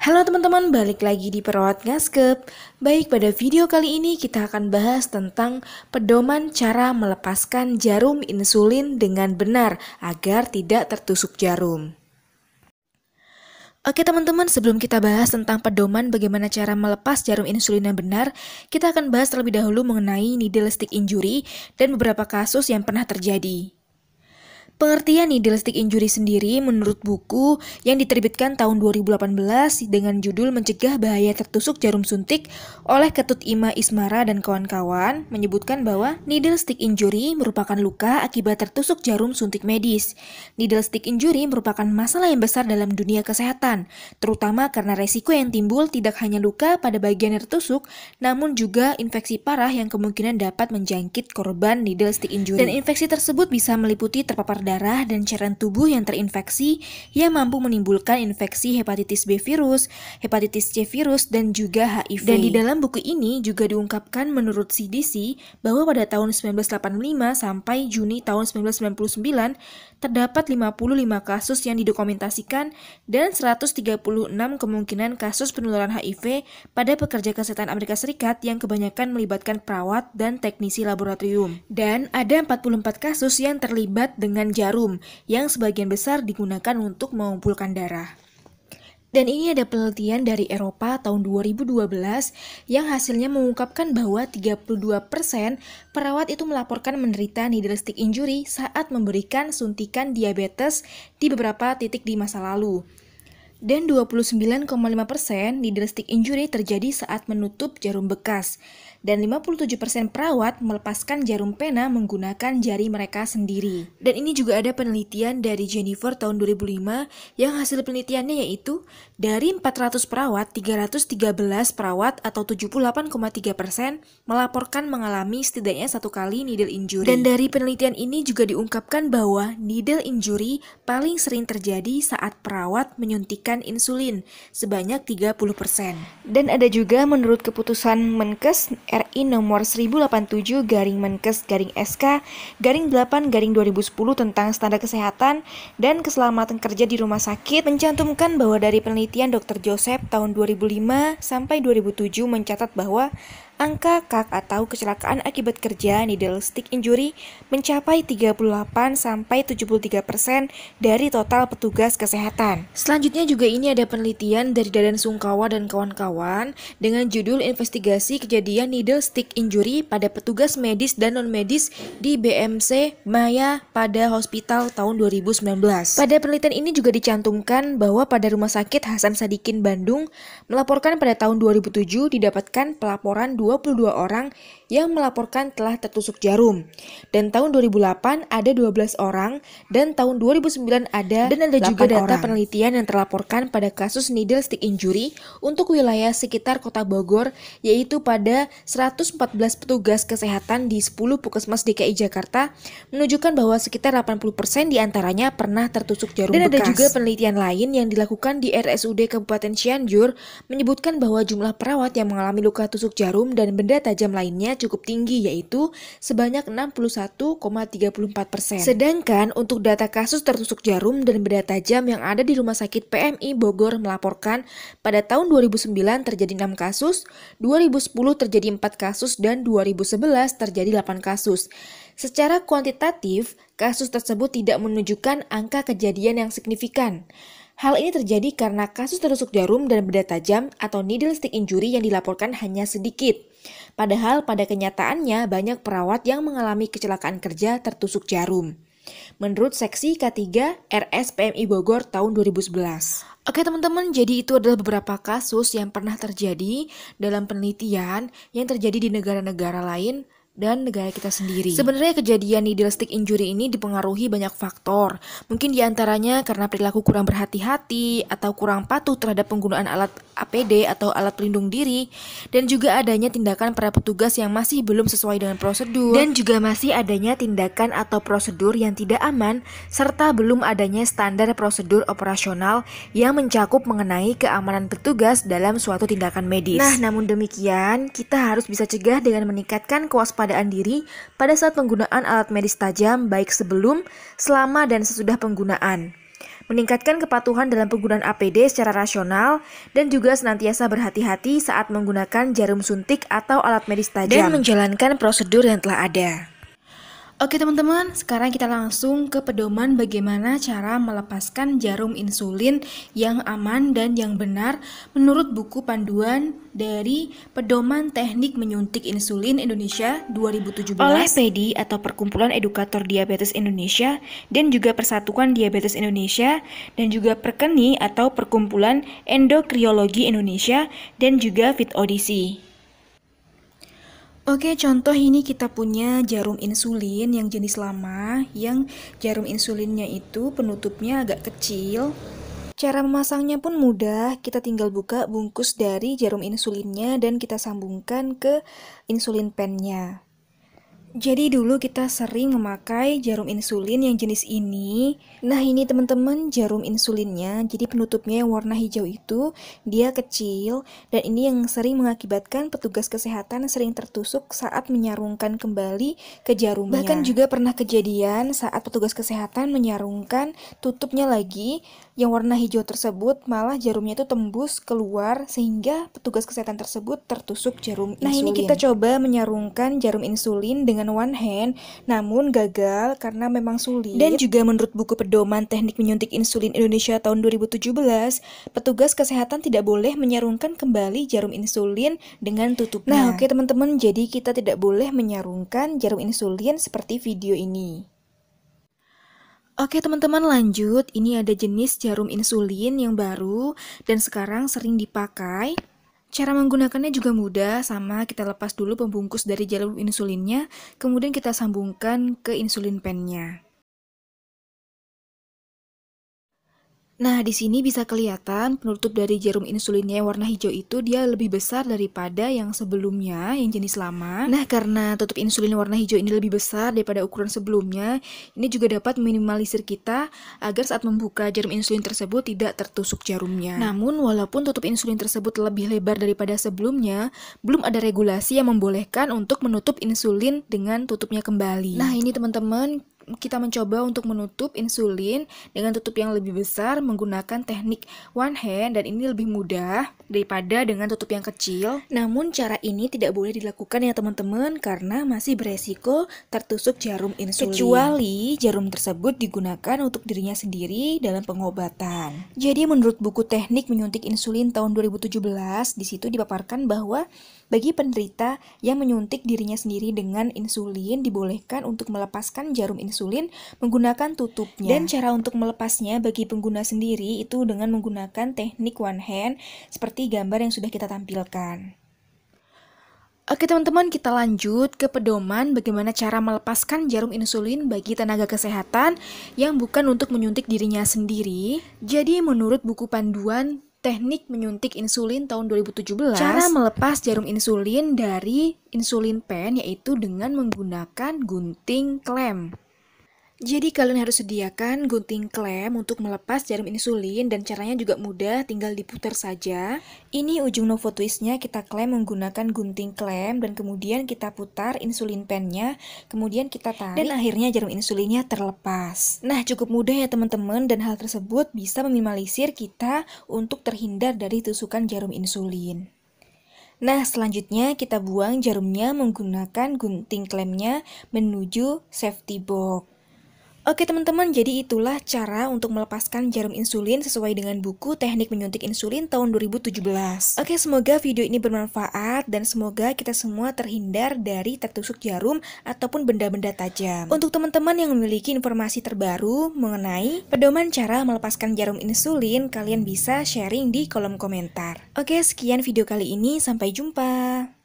Halo teman-teman, balik lagi di Perawat Ngaskep. Baik, pada video kali ini kita akan bahas tentang pedoman cara melepaskan jarum insulin dengan benar agar tidak tertusuk jarum. Oke teman-teman, sebelum kita bahas tentang pedoman bagaimana cara melepas jarum insulin yang benar, kita akan bahas terlebih dahulu mengenai needle stick injury dan beberapa kasus yang pernah terjadi. Pengertian needlestick injury sendiri menurut buku yang diterbitkan tahun 2018 dengan judul Mencegah Bahaya Tertusuk Jarum Suntik oleh Ketut Ima Ismara dan kawan-kawan menyebutkan bahwa needle stick injury merupakan luka akibat tertusuk jarum suntik medis. Needle stick injury merupakan masalah yang besar dalam dunia kesehatan, terutama karena resiko yang timbul tidak hanya luka pada bagian yang tertusuk, namun juga infeksi parah yang kemungkinan dapat menjangkit korban needle stick injury. Dan infeksi tersebut bisa meliputi terpapar darah dan cairan tubuh yang terinfeksi yang mampu menimbulkan infeksi hepatitis B virus, hepatitis C virus, dan juga HIV. Dan di dalam buku ini juga diungkapkan menurut CDC bahwa pada tahun 1985 sampai Juni tahun 1999 terdapat 55 kasus yang didokumentasikan dan 136 kemungkinan kasus penularan HIV pada pekerja kesehatan Amerika Serikat yang kebanyakan melibatkan perawat dan teknisi laboratorium. Dan ada 44 kasus yang terlibat dengan jarum yang sebagian besar digunakan untuk mengumpulkan darah. Dan ini ada penelitian dari Eropa tahun 2012 yang hasilnya mengungkapkan bahwa 32% perawat itu melaporkan menderita needle stick injury saat memberikan suntikan diabetes di beberapa titik di masa lalu dan 29,5% needlestick injury terjadi saat menutup jarum bekas, dan 57% perawat melepaskan jarum pena menggunakan jari mereka sendiri. Dan ini juga ada penelitian dari Jennifer tahun 2005 yang hasil penelitiannya yaitu dari 400 perawat, 313 perawat atau 78,3% persen melaporkan mengalami setidaknya satu kali needle injury. Dan dari penelitian ini juga diungkapkan bahwa needle injury paling sering terjadi saat perawat menyuntikkan insulin sebanyak 30%. Dan ada juga menurut keputusan Menkes RI nomor 1087 garing Menkes garing SK garing 8 garing 2010 tentang standar kesehatan dan keselamatan kerja di rumah sakit mencantumkan bahwa dari penelitian Dr. Joseph tahun 2005 sampai 2007 mencatat bahwa angka KAK atau kecelakaan akibat kerja needle stick injury mencapai 38 sampai 73 dari total petugas kesehatan. Selanjutnya juga ini ada penelitian dari Dadan Sungkawa dan kawan-kawan dengan judul investigasi kejadian needle stick injury pada petugas medis dan non medis di BMC Maya pada Hospital tahun 2019. Pada penelitian ini juga dicantumkan bahwa pada Rumah Sakit Hasan Sadikin Bandung melaporkan pada tahun 2007 didapatkan pelaporan 2 22 orang yang melaporkan telah tertusuk jarum. Dan tahun 2008 ada 12 orang dan tahun 2009 ada dan ada juga data orang. penelitian yang terlaporkan pada kasus needle stick injury untuk wilayah sekitar Kota Bogor yaitu pada 114 petugas kesehatan di 10 puskesmas DKI Jakarta menunjukkan bahwa sekitar 80% diantaranya pernah tertusuk jarum dan bekas. Dan ada juga penelitian lain yang dilakukan di RSUD Kabupaten Cianjur menyebutkan bahwa jumlah perawat yang mengalami luka tusuk jarum dan benda tajam lainnya cukup tinggi yaitu sebanyak 61,34 persen. Sedangkan untuk data kasus tertusuk jarum dan benda tajam yang ada di Rumah Sakit PMI Bogor melaporkan pada tahun 2009 terjadi 6 kasus, 2010 terjadi 4 kasus, dan 2011 terjadi 8 kasus. Secara kuantitatif, kasus tersebut tidak menunjukkan angka kejadian yang signifikan. Hal ini terjadi karena kasus terusuk jarum dan benda tajam atau needle stick injury yang dilaporkan hanya sedikit. Padahal pada kenyataannya banyak perawat yang mengalami kecelakaan kerja tertusuk jarum. Menurut seksi K3 RS PMI Bogor tahun 2011. Oke teman-teman, jadi itu adalah beberapa kasus yang pernah terjadi dalam penelitian yang terjadi di negara-negara lain dan negara kita sendiri. Sebenarnya kejadian needle stick injury ini dipengaruhi banyak faktor. Mungkin diantaranya karena perilaku kurang berhati-hati atau kurang patuh terhadap penggunaan alat APD atau alat pelindung diri dan juga adanya tindakan para petugas yang masih belum sesuai dengan prosedur dan juga masih adanya tindakan atau prosedur yang tidak aman serta belum adanya standar prosedur operasional yang mencakup mengenai keamanan petugas dalam suatu tindakan medis. Nah, namun demikian kita harus bisa cegah dengan meningkatkan kewaspadaan kewaspadaan diri pada saat penggunaan alat medis tajam baik sebelum, selama, dan sesudah penggunaan. Meningkatkan kepatuhan dalam penggunaan APD secara rasional dan juga senantiasa berhati-hati saat menggunakan jarum suntik atau alat medis tajam dan menjalankan prosedur yang telah ada. Oke teman-teman, sekarang kita langsung ke pedoman bagaimana cara melepaskan jarum insulin yang aman dan yang benar menurut buku panduan dari Pedoman Teknik Menyuntik Insulin Indonesia 2017 oleh PEDI atau Perkumpulan Edukator Diabetes Indonesia dan juga Persatuan Diabetes Indonesia dan juga Perkeni atau Perkumpulan Endokriologi Indonesia dan juga Fit Odyssey. Oke, contoh ini kita punya jarum insulin yang jenis lama, yang jarum insulinnya itu penutupnya agak kecil. Cara memasangnya pun mudah, kita tinggal buka bungkus dari jarum insulinnya dan kita sambungkan ke insulin pennya. Jadi dulu kita sering memakai jarum insulin yang jenis ini. Nah ini teman-teman jarum insulinnya, jadi penutupnya yang warna hijau itu dia kecil dan ini yang sering mengakibatkan petugas kesehatan sering tertusuk saat menyarungkan kembali ke jarumnya. Bahkan juga pernah kejadian saat petugas kesehatan menyarungkan tutupnya lagi yang warna hijau tersebut malah jarumnya itu tembus keluar sehingga petugas kesehatan tersebut tertusuk jarum nah, insulin. Nah ini kita coba menyarungkan jarum insulin dengan one hand namun gagal karena memang sulit. Dan juga menurut buku pedoman teknik menyuntik insulin Indonesia tahun 2017, petugas kesehatan tidak boleh menyarungkan kembali jarum insulin dengan tutupnya. Nah oke okay, teman-teman jadi kita tidak boleh menyarungkan jarum insulin seperti video ini. Oke teman-teman lanjut, ini ada jenis jarum insulin yang baru dan sekarang sering dipakai. Cara menggunakannya juga mudah, sama kita lepas dulu pembungkus dari jarum insulinnya, kemudian kita sambungkan ke insulin pennya. Nah, di sini bisa kelihatan penutup dari jarum insulinnya yang warna hijau itu dia lebih besar daripada yang sebelumnya, yang jenis lama. Nah, karena tutup insulin warna hijau ini lebih besar daripada ukuran sebelumnya, ini juga dapat minimalisir kita agar saat membuka jarum insulin tersebut tidak tertusuk jarumnya. Namun, walaupun tutup insulin tersebut lebih lebar daripada sebelumnya, belum ada regulasi yang membolehkan untuk menutup insulin dengan tutupnya kembali. Nah, ini teman-teman, kita mencoba untuk menutup insulin dengan tutup yang lebih besar menggunakan teknik one hand dan ini lebih mudah daripada dengan tutup yang kecil. Namun cara ini tidak boleh dilakukan ya teman-teman karena masih beresiko tertusuk jarum insulin. Kecuali jarum tersebut digunakan untuk dirinya sendiri dalam pengobatan. Jadi menurut buku teknik menyuntik insulin tahun 2017 di situ dipaparkan bahwa bagi penderita yang menyuntik dirinya sendiri dengan insulin dibolehkan untuk melepaskan jarum insulin insulin menggunakan tutupnya. Dan cara untuk melepasnya bagi pengguna sendiri itu dengan menggunakan teknik one hand seperti gambar yang sudah kita tampilkan. Oke teman-teman, kita lanjut ke pedoman bagaimana cara melepaskan jarum insulin bagi tenaga kesehatan yang bukan untuk menyuntik dirinya sendiri. Jadi menurut buku panduan Teknik Menyuntik Insulin tahun 2017, cara melepas jarum insulin dari insulin pen yaitu dengan menggunakan gunting klem. Jadi kalian harus sediakan gunting klem untuk melepas jarum insulin dan caranya juga mudah, tinggal diputar saja. Ini ujung novo twistnya kita klem menggunakan gunting klem dan kemudian kita putar insulin pennya, kemudian kita tarik dan akhirnya jarum insulinnya terlepas. Nah cukup mudah ya teman-teman dan hal tersebut bisa meminimalisir kita untuk terhindar dari tusukan jarum insulin. Nah, selanjutnya kita buang jarumnya menggunakan gunting klemnya menuju safety box. Oke teman-teman, jadi itulah cara untuk melepaskan jarum insulin sesuai dengan buku Teknik Menyuntik Insulin tahun 2017. Oke, semoga video ini bermanfaat dan semoga kita semua terhindar dari tertusuk jarum ataupun benda-benda tajam. Untuk teman-teman yang memiliki informasi terbaru mengenai pedoman cara melepaskan jarum insulin, kalian bisa sharing di kolom komentar. Oke, sekian video kali ini, sampai jumpa.